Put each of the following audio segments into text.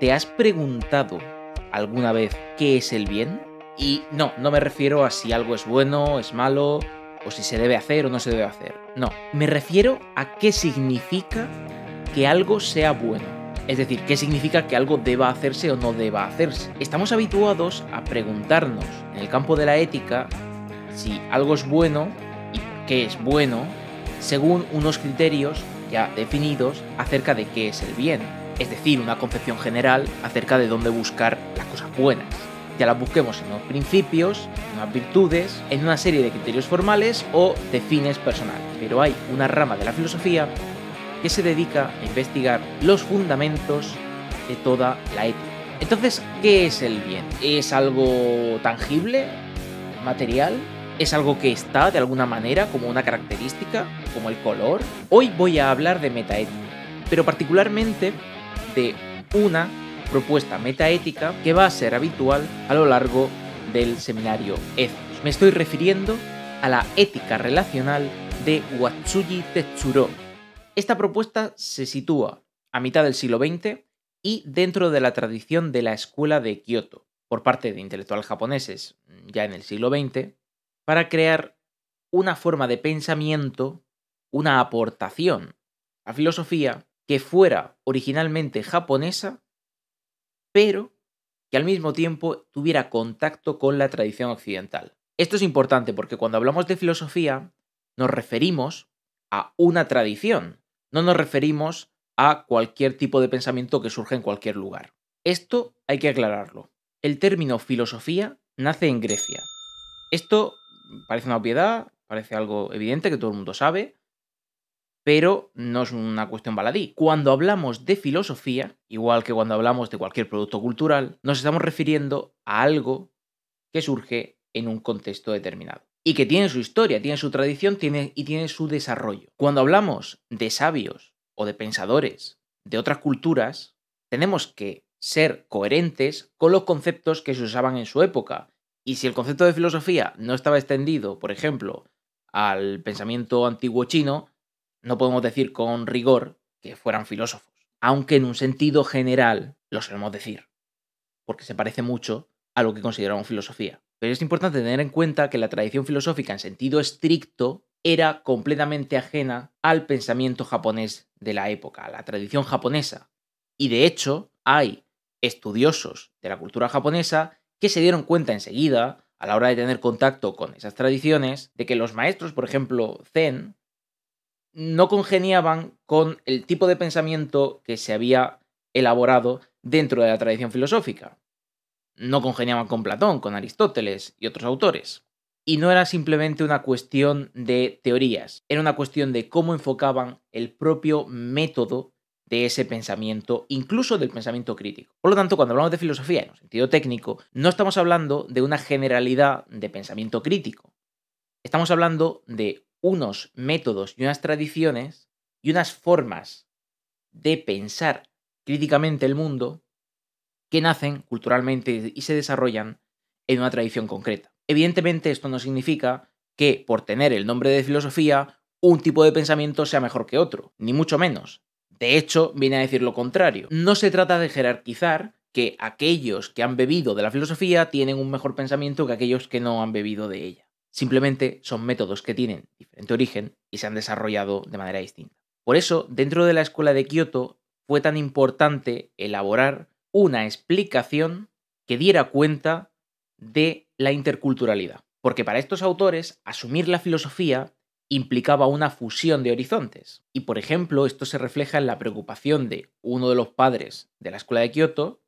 ¿Te has preguntado alguna vez qué es el bien? Y no, no me refiero a si algo es bueno, es malo, o si se debe hacer o no se debe hacer. No, me refiero a qué significa que algo sea bueno. Es decir, qué significa que algo deba hacerse o no deba hacerse. Estamos habituados a preguntarnos en el campo de la ética si algo es bueno y qué es bueno según unos criterios ya definidos acerca de qué es el bien es decir, una concepción general acerca de dónde buscar las cosas buenas. Ya las busquemos en los principios, en las virtudes, en una serie de criterios formales o de fines personales. Pero hay una rama de la filosofía que se dedica a investigar los fundamentos de toda la ética. Entonces, ¿qué es el bien? ¿Es algo tangible? ¿Material? ¿Es algo que está de alguna manera como una característica, como el color? Hoy voy a hablar de metaética, pero particularmente de una propuesta metaética que va a ser habitual a lo largo del seminario Ethos. Me estoy refiriendo a la ética relacional de Watsuji Tetsuro. Esta propuesta se sitúa a mitad del siglo XX y dentro de la tradición de la escuela de Kioto, por parte de intelectuales japoneses ya en el siglo XX, para crear una forma de pensamiento, una aportación a filosofía que fuera originalmente japonesa, pero que al mismo tiempo tuviera contacto con la tradición occidental. Esto es importante porque cuando hablamos de filosofía nos referimos a una tradición, no nos referimos a cualquier tipo de pensamiento que surge en cualquier lugar. Esto hay que aclararlo. El término filosofía nace en Grecia. Esto parece una obviedad, parece algo evidente que todo el mundo sabe, pero no es una cuestión baladí. Cuando hablamos de filosofía, igual que cuando hablamos de cualquier producto cultural, nos estamos refiriendo a algo que surge en un contexto determinado y que tiene su historia, tiene su tradición tiene, y tiene su desarrollo. Cuando hablamos de sabios o de pensadores de otras culturas, tenemos que ser coherentes con los conceptos que se usaban en su época. Y si el concepto de filosofía no estaba extendido, por ejemplo, al pensamiento antiguo chino, no podemos decir con rigor que fueran filósofos, aunque en un sentido general lo solemos decir, porque se parece mucho a lo que consideramos filosofía. Pero es importante tener en cuenta que la tradición filosófica en sentido estricto era completamente ajena al pensamiento japonés de la época, a la tradición japonesa. Y de hecho, hay estudiosos de la cultura japonesa que se dieron cuenta enseguida, a la hora de tener contacto con esas tradiciones, de que los maestros, por ejemplo, Zen, no congeniaban con el tipo de pensamiento que se había elaborado dentro de la tradición filosófica. No congeniaban con Platón, con Aristóteles y otros autores. Y no era simplemente una cuestión de teorías, era una cuestión de cómo enfocaban el propio método de ese pensamiento, incluso del pensamiento crítico. Por lo tanto, cuando hablamos de filosofía en un sentido técnico, no estamos hablando de una generalidad de pensamiento crítico. Estamos hablando de unos métodos y unas tradiciones y unas formas de pensar críticamente el mundo que nacen culturalmente y se desarrollan en una tradición concreta. Evidentemente esto no significa que por tener el nombre de filosofía un tipo de pensamiento sea mejor que otro, ni mucho menos. De hecho, viene a decir lo contrario. No se trata de jerarquizar que aquellos que han bebido de la filosofía tienen un mejor pensamiento que aquellos que no han bebido de ella. Simplemente son métodos que tienen diferente origen y se han desarrollado de manera distinta. Por eso, dentro de la escuela de Kioto fue tan importante elaborar una explicación que diera cuenta de la interculturalidad. Porque para estos autores, asumir la filosofía implicaba una fusión de horizontes. Y por ejemplo, esto se refleja en la preocupación de uno de los padres de la escuela de Kioto,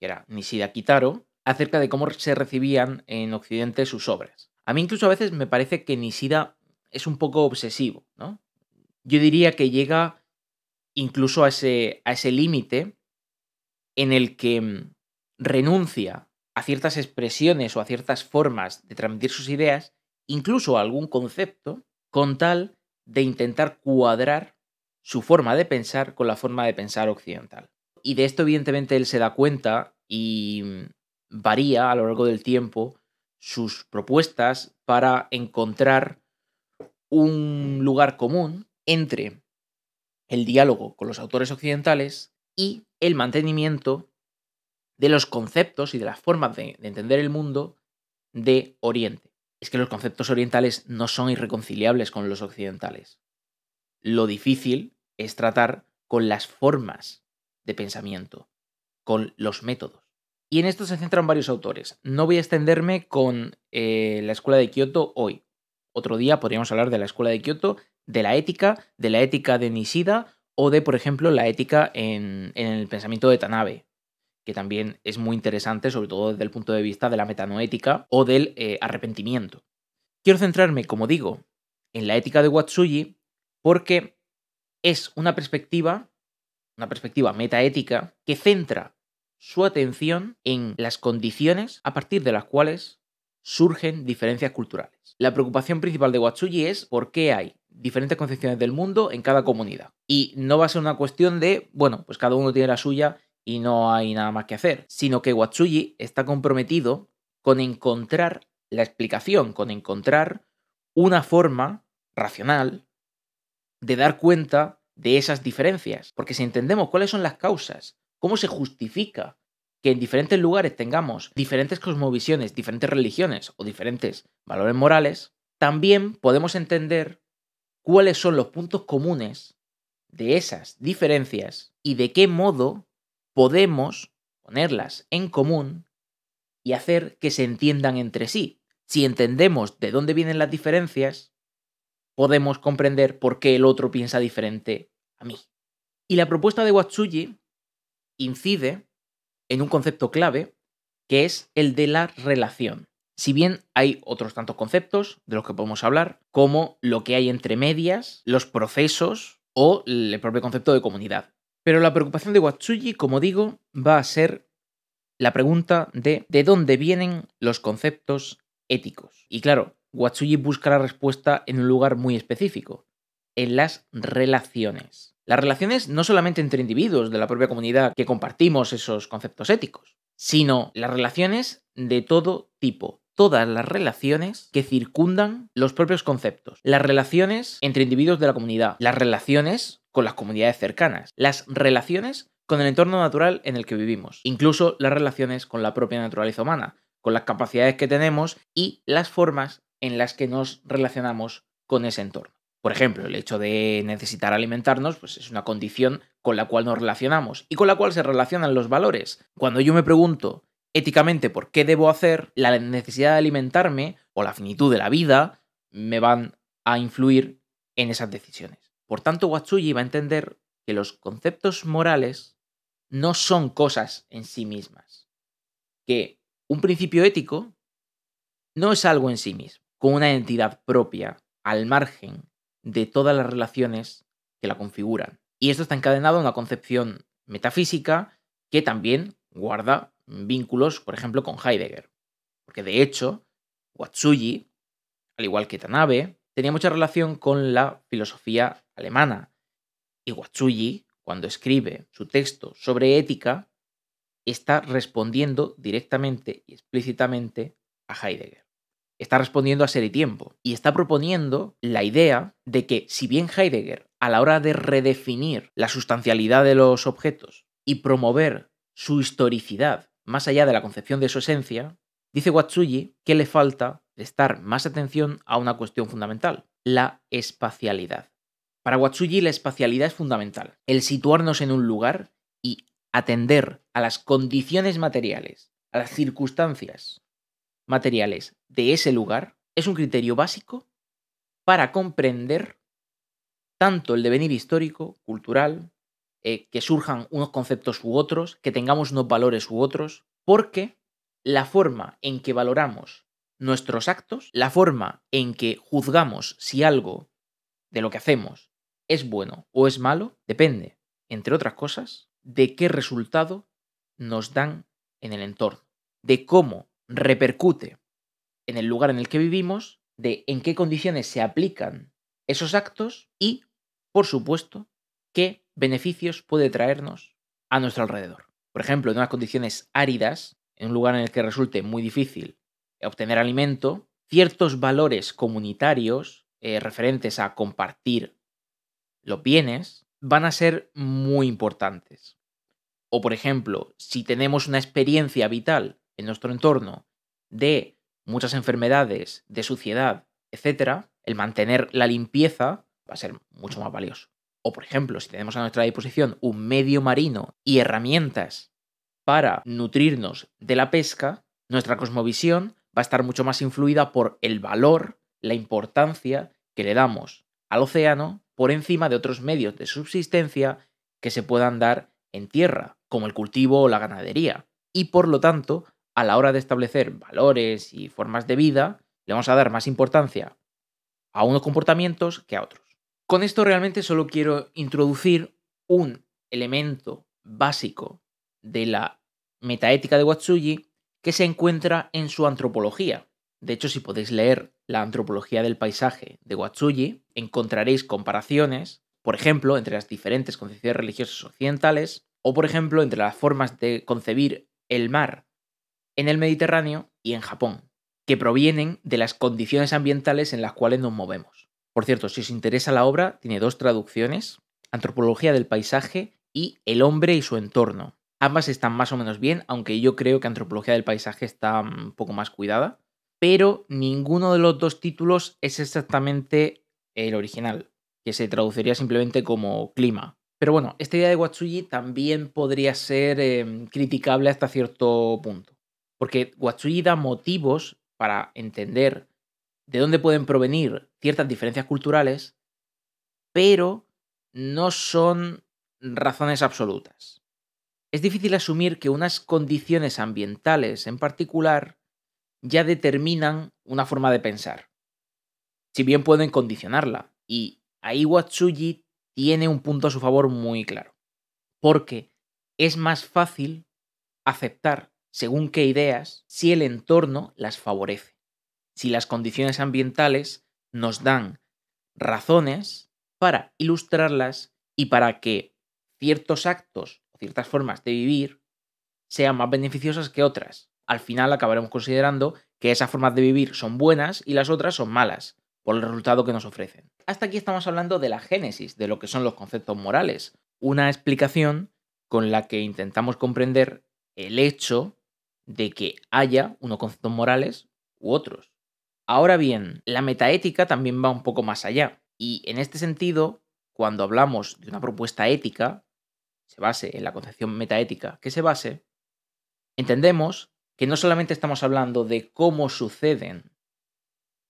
que era Nishida Kitaro, acerca de cómo se recibían en Occidente sus obras. A mí incluso a veces me parece que Nishida es un poco obsesivo, ¿no? Yo diría que llega incluso a ese, a ese límite en el que mm, renuncia a ciertas expresiones o a ciertas formas de transmitir sus ideas, incluso a algún concepto, con tal de intentar cuadrar su forma de pensar con la forma de pensar occidental. Y de esto evidentemente él se da cuenta y mm, varía a lo largo del tiempo sus propuestas para encontrar un lugar común entre el diálogo con los autores occidentales y el mantenimiento de los conceptos y de las formas de, entender el mundo de Oriente. Es que los conceptos orientales no son irreconciliables con los occidentales. Lo difícil es tratar con las formas de pensamiento, con los métodos. Y en esto se centran varios autores. No voy a extenderme con eh, la Escuela de Kioto hoy. Otro día podríamos hablar de la Escuela de Kioto, de la ética, de la ética de Nishida o de, por ejemplo, la ética en, el pensamiento de Tanabe, que también es muy interesante, sobre todo desde el punto de vista de la metanoética o del eh, arrepentimiento. Quiero centrarme, como digo, en la ética de Watsuji porque es una perspectiva, una perspectiva metaética, que centra su atención en las condiciones a partir de las cuales surgen diferencias culturales. La preocupación principal de Watsuji es por qué hay diferentes concepciones del mundo en cada comunidad. Y no va a ser una cuestión de, bueno, pues cada uno tiene la suya y no hay nada más que hacer, sino que Watsuji está comprometido con encontrar la explicación, con encontrar una forma racional de dar cuenta de esas diferencias. Porque si entendemos cuáles son las causas ¿Cómo se justifica que en diferentes lugares tengamos diferentes cosmovisiones, diferentes religiones o diferentes valores morales? También podemos entender cuáles son los puntos comunes de esas diferencias y de qué modo podemos ponerlas en común y hacer que se entiendan entre sí. Si entendemos de dónde vienen las diferencias, podemos comprender por qué el otro piensa diferente a mí. Y la propuesta de Watsuji incide en un concepto clave que es el de la relación. Si bien hay otros tantos conceptos de los que podemos hablar, como lo que hay entre medias, los procesos o el propio concepto de comunidad. Pero la preocupación de Watsuji, como digo, va a ser la pregunta de ¿de dónde vienen los conceptos éticos? Y claro, Watsuji busca la respuesta en un lugar muy específico, en las relaciones. Las relaciones no solamente entre individuos de la propia comunidad que compartimos esos conceptos éticos, sino las relaciones de todo tipo, todas las relaciones que circundan los propios conceptos, las relaciones entre individuos de la comunidad, las relaciones con las comunidades cercanas, las relaciones con el entorno natural en el que vivimos, incluso las relaciones con la propia naturaleza humana, con las capacidades que tenemos y las formas en las que nos relacionamos con ese entorno. Por ejemplo, el hecho de necesitar alimentarnos pues es una condición con la cual nos relacionamos y con la cual se relacionan los valores. Cuando yo me pregunto éticamente por qué debo hacer, la necesidad de alimentarme o la finitud de la vida me van a influir en esas decisiones. Por tanto, Watsuyi va a entender que los conceptos morales no son cosas en sí mismas. Que un principio ético no es algo en sí mismo, con una entidad propia, al margen de todas las relaciones que la configuran. Y esto está encadenado a una concepción metafísica que también guarda vínculos, por ejemplo, con Heidegger. Porque de hecho, Watsuji, al igual que Tanabe, tenía mucha relación con la filosofía alemana. Y Watsuji, cuando escribe su texto sobre ética, está respondiendo directamente y explícitamente a Heidegger está respondiendo a ser y tiempo y está proponiendo la idea de que si bien Heidegger, a la hora de redefinir la sustancialidad de los objetos y promover su historicidad más allá de la concepción de su esencia, dice Watsuji que le falta prestar más atención a una cuestión fundamental, la espacialidad. Para Watsuji la espacialidad es fundamental, el situarnos en un lugar y atender a las condiciones materiales, a las circunstancias materiales de ese lugar es un criterio básico para comprender tanto el devenir histórico, cultural, eh, que surjan unos conceptos u otros, que tengamos unos valores u otros, porque la forma en que valoramos nuestros actos, la forma en que juzgamos si algo de lo que hacemos es bueno o es malo, depende, entre otras cosas, de qué resultado nos dan en el entorno, de cómo repercute en el lugar en el que vivimos, de en qué condiciones se aplican esos actos y, por supuesto, qué beneficios puede traernos a nuestro alrededor. Por ejemplo, en unas condiciones áridas, en un lugar en el que resulte muy difícil obtener alimento, ciertos valores comunitarios eh, referentes a compartir los bienes van a ser muy importantes. O por ejemplo, si tenemos una experiencia vital en nuestro entorno de muchas enfermedades, de suciedad, etc., el mantener la limpieza va a ser mucho más valioso. O, por ejemplo, si tenemos a nuestra disposición un medio marino y herramientas para nutrirnos de la pesca, nuestra cosmovisión va a estar mucho más influida por el valor, la importancia que le damos al océano por encima de otros medios de subsistencia que se puedan dar en tierra, como el cultivo o la ganadería. Y por lo tanto, a la hora de establecer valores y formas de vida, le vamos a dar más importancia a unos comportamientos que a otros. Con esto realmente solo quiero introducir un elemento básico de la metaética de Watsuji que se encuentra en su antropología. De hecho, si podéis leer la antropología del paisaje de Watsuji, encontraréis comparaciones, por ejemplo, entre las diferentes concepciones religiosas occidentales, o por ejemplo, entre las formas de concebir el mar en el Mediterráneo y en Japón, que provienen de las condiciones ambientales en las cuales nos movemos. Por cierto, si os interesa la obra, tiene dos traducciones, Antropología del Paisaje y El hombre y su entorno. Ambas están más o menos bien, aunque yo creo que Antropología del Paisaje está mm, un poco más cuidada, pero ninguno de los dos títulos es exactamente el original, que se traduciría simplemente como clima. Pero bueno, esta idea de Watsuji también podría ser em, criticable hasta cierto punto. Porque Watsuyi da motivos para entender de dónde pueden provenir ciertas diferencias culturales, pero no son razones absolutas. Es difícil asumir que unas condiciones ambientales en particular ya determinan una forma de pensar, si bien pueden condicionarla, y ahí Watsuji tiene un punto a su favor muy claro, porque es más fácil aceptar según qué ideas, si el entorno las favorece, si las condiciones ambientales nos dan razones para ilustrarlas y para que ciertos actos o ciertas formas de vivir sean más beneficiosas que otras. Al final acabaremos considerando que esas formas de vivir son buenas y las otras son malas, por el resultado que nos ofrecen. Hasta aquí estamos hablando de la génesis, de lo que son los conceptos morales, una explicación con la que intentamos comprender el hecho de que haya unos conceptos morales u otros. Ahora bien, la metaética también va un poco más allá. Y en este sentido, cuando hablamos de una propuesta ética, se base en la concepción metaética que se base, entendemos que no solamente estamos hablando de cómo suceden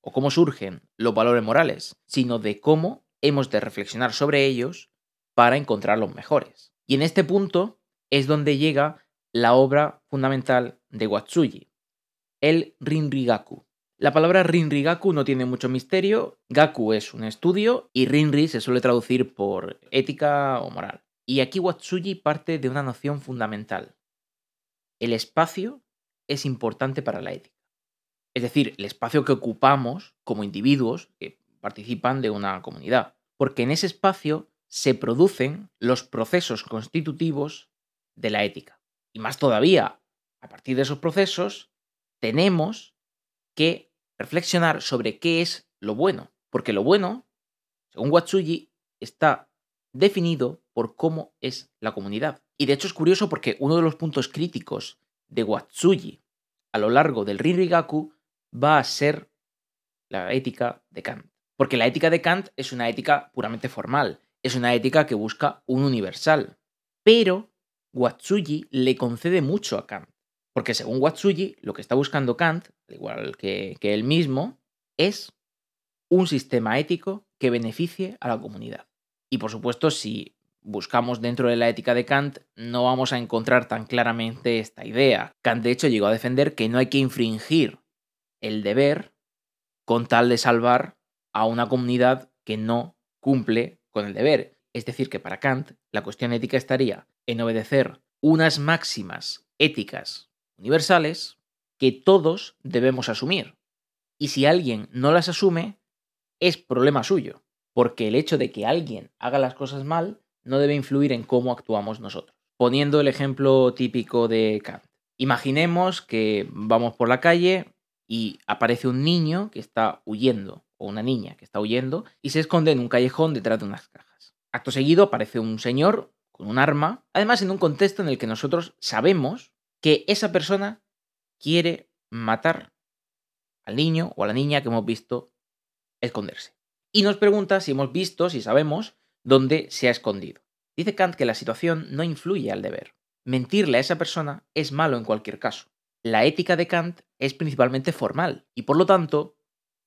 o cómo surgen los valores morales, sino de cómo hemos de reflexionar sobre ellos para encontrar los mejores. Y en este punto es donde llega la obra fundamental de Watsuji, el Rinrigaku. La palabra Rinrigaku no tiene mucho misterio, Gaku es un estudio y Rinri se suele traducir por ética o moral. Y aquí Watsuji parte de una noción fundamental. El espacio es importante para la ética. Es decir, el espacio que ocupamos como individuos que participan de una comunidad. Porque en ese espacio se producen los procesos constitutivos de la ética. Y más todavía, a partir de esos procesos, tenemos que reflexionar sobre qué es lo bueno, porque lo bueno, según Watsuji, está definido por cómo es la comunidad. Y de hecho es curioso porque uno de los puntos críticos de Watsuji a lo largo del Rinrigaku va a ser la ética de Kant. Porque la ética de Kant es una ética puramente formal, es una ética que busca un universal. Pero Watsuji le concede mucho a Kant. Porque según Watsuji, lo que está buscando Kant, al igual que, que él mismo, es un sistema ético que beneficie a la comunidad. Y por supuesto, si buscamos dentro de la ética de Kant, no vamos a encontrar tan claramente esta idea. Kant, de hecho, llegó a defender que no hay que infringir el deber con tal de salvar a una comunidad que no cumple con el deber. Es decir, que para Kant la cuestión ética estaría en obedecer unas máximas éticas universales que todos debemos asumir. Y si alguien no las asume, es problema suyo, porque el hecho de que alguien haga las cosas mal no debe influir en cómo actuamos nosotros. Poniendo el ejemplo típico de Kant. Imaginemos que vamos por la calle y aparece un niño que está huyendo, o una niña que está huyendo, y se esconde en un callejón detrás de unas cajas. Acto seguido aparece un señor con un arma, además en un contexto en el que nosotros sabemos que esa persona quiere matar al niño o a la niña que hemos visto esconderse. Y nos pregunta si hemos visto, si sabemos, dónde se ha escondido. Dice Kant que la situación no influye al deber. Mentirle a esa persona es malo en cualquier caso. La ética de Kant es principalmente formal y por lo tanto,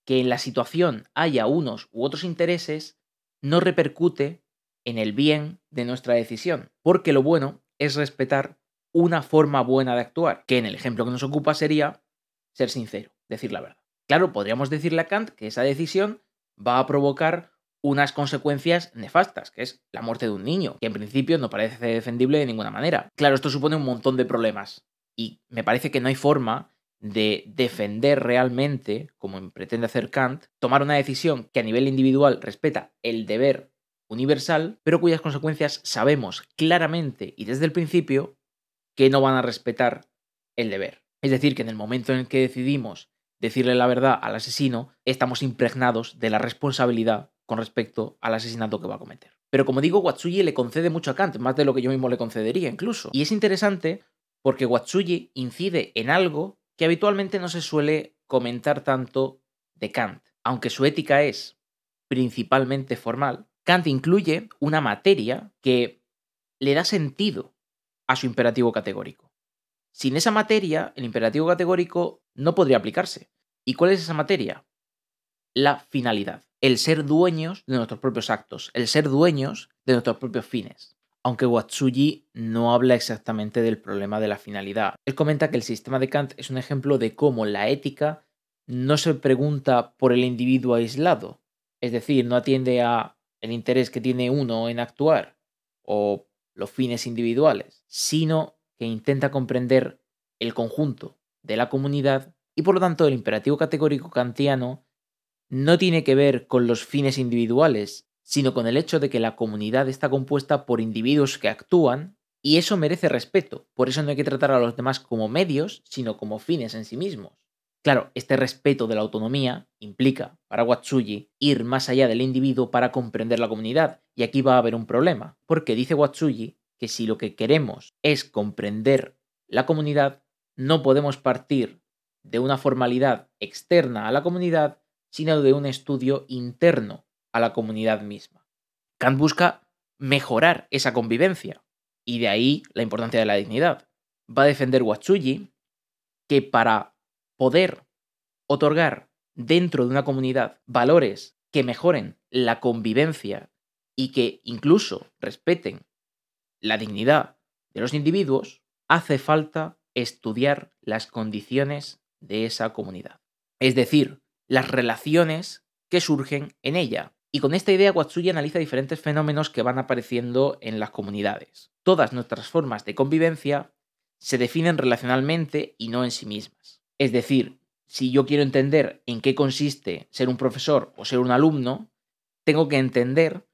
que en la situación haya unos u otros intereses no repercute en el bien de nuestra decisión, porque lo bueno es respetar una forma buena de actuar, que en el ejemplo que nos ocupa sería ser sincero, decir la verdad. Claro, podríamos decirle a Kant que esa decisión va a provocar unas consecuencias nefastas, que es la muerte de un niño, que en principio no parece defendible de ninguna manera. Claro, esto supone un montón de problemas y me parece que no hay forma de defender realmente, como pretende hacer Kant, tomar una decisión que a nivel individual respeta el deber universal, pero cuyas consecuencias sabemos claramente y desde el principio que no van a respetar el deber. Es decir, que en el momento en el que decidimos decirle la verdad al asesino, estamos impregnados de la responsabilidad con respecto al asesinato que va a cometer. Pero como digo, Watsuyi le concede mucho a Kant, más de lo que yo mismo le concedería incluso. Y es interesante porque Watsuji incide en algo que habitualmente no se suele comentar tanto de Kant. Aunque su ética es principalmente formal, Kant incluye una materia que le da sentido a su imperativo categórico. Sin esa materia, el imperativo categórico no podría aplicarse. ¿Y cuál es esa materia? La finalidad, el ser dueños de nuestros propios actos, el ser dueños de nuestros propios fines. Aunque Watsuji no habla exactamente del problema de la finalidad. Él comenta que el sistema de Kant es un ejemplo de cómo la ética no se pregunta por el individuo aislado, es decir, no atiende a el interés que tiene uno en actuar o los fines individuales, sino que intenta comprender el conjunto de la comunidad y por lo tanto el imperativo categórico kantiano no tiene que ver con los fines individuales, sino con el hecho de que la comunidad está compuesta por individuos que actúan y eso merece respeto. Por eso no hay que tratar a los demás como medios, sino como fines en sí mismos. Claro, este respeto de la autonomía implica, para Watsuji, ir más allá del individuo para comprender la comunidad, y aquí va a haber un problema, porque dice Watsuji que si lo que queremos es comprender la comunidad, no podemos partir de una formalidad externa a la comunidad, sino de un estudio interno a la comunidad misma. Kant busca mejorar esa convivencia, y de ahí la importancia de la dignidad. Va a defender Watsuji que para poder otorgar dentro de una comunidad valores que mejoren la convivencia y que incluso respeten la dignidad de los individuos, hace falta estudiar las condiciones de esa comunidad, es decir, las relaciones que surgen en ella. Y con esta idea Watsuya analiza diferentes fenómenos que van apareciendo en las comunidades. Todas nuestras formas de convivencia se definen relacionalmente y no en sí mismas. Es decir, si yo quiero entender en qué consiste ser un profesor o ser un alumno, tengo que entender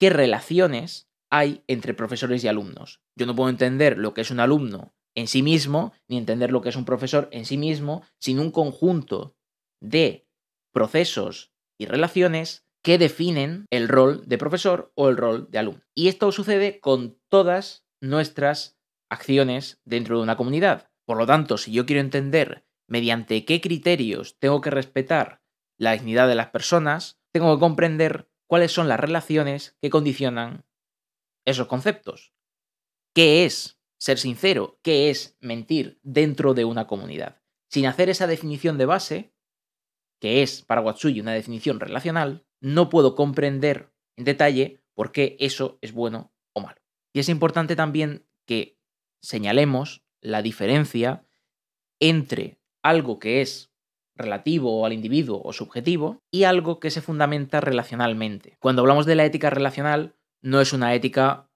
qué relaciones hay entre profesores y alumnos. Yo no puedo entender lo que es un alumno en sí mismo, ni entender lo que es un profesor en sí mismo, sin un conjunto de procesos y relaciones que definen el rol de profesor o el rol de alumno. Y esto sucede con todas nuestras acciones dentro de una comunidad. Por lo tanto, si yo quiero entender mediante qué criterios tengo que respetar la dignidad de las personas, tengo que comprender cuáles son las relaciones que condicionan esos conceptos. ¿Qué es ser sincero? ¿Qué es mentir dentro de una comunidad? Sin hacer esa definición de base, que es para Watsui una definición relacional, no puedo comprender en detalle por qué eso es bueno o malo. Y es importante también que señalemos la diferencia entre algo que es relativo al individuo o subjetivo y algo que se fundamenta relacionalmente. Cuando hablamos de la ética relacional, no es una ética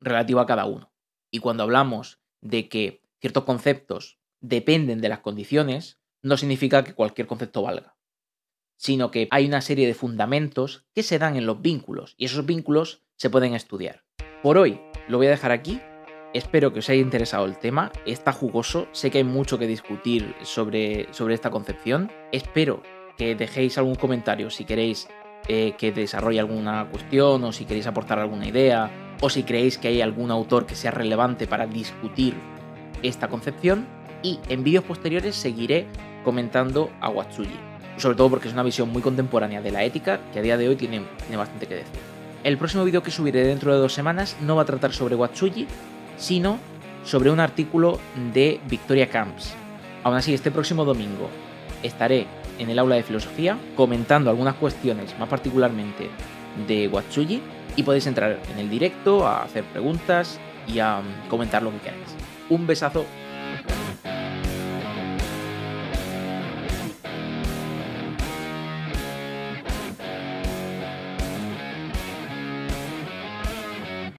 relativa a cada uno. Y cuando hablamos de que ciertos conceptos dependen de las condiciones, no significa que cualquier concepto valga, sino que hay una serie de fundamentos que se dan en los vínculos y esos vínculos se pueden estudiar. Por hoy lo voy a dejar aquí Espero que os haya interesado el tema, está jugoso, sé que hay mucho que discutir sobre, sobre esta concepción. Espero que dejéis algún comentario si queréis eh, que desarrolle alguna cuestión o si queréis aportar alguna idea o si creéis que hay algún autor que sea relevante para discutir esta concepción y en vídeos posteriores seguiré comentando a Watsuji, sobre todo porque es una visión muy contemporánea de la ética que a día de hoy tiene, bastante que decir. El próximo vídeo que subiré dentro de dos semanas no va a tratar sobre Watsuji, sino sobre un artículo de Victoria Camps. Aún así, este próximo domingo estaré en el aula de filosofía comentando algunas cuestiones, más particularmente de Watsuji, y podéis entrar en el directo a hacer preguntas y a comentar lo que queráis. Un besazo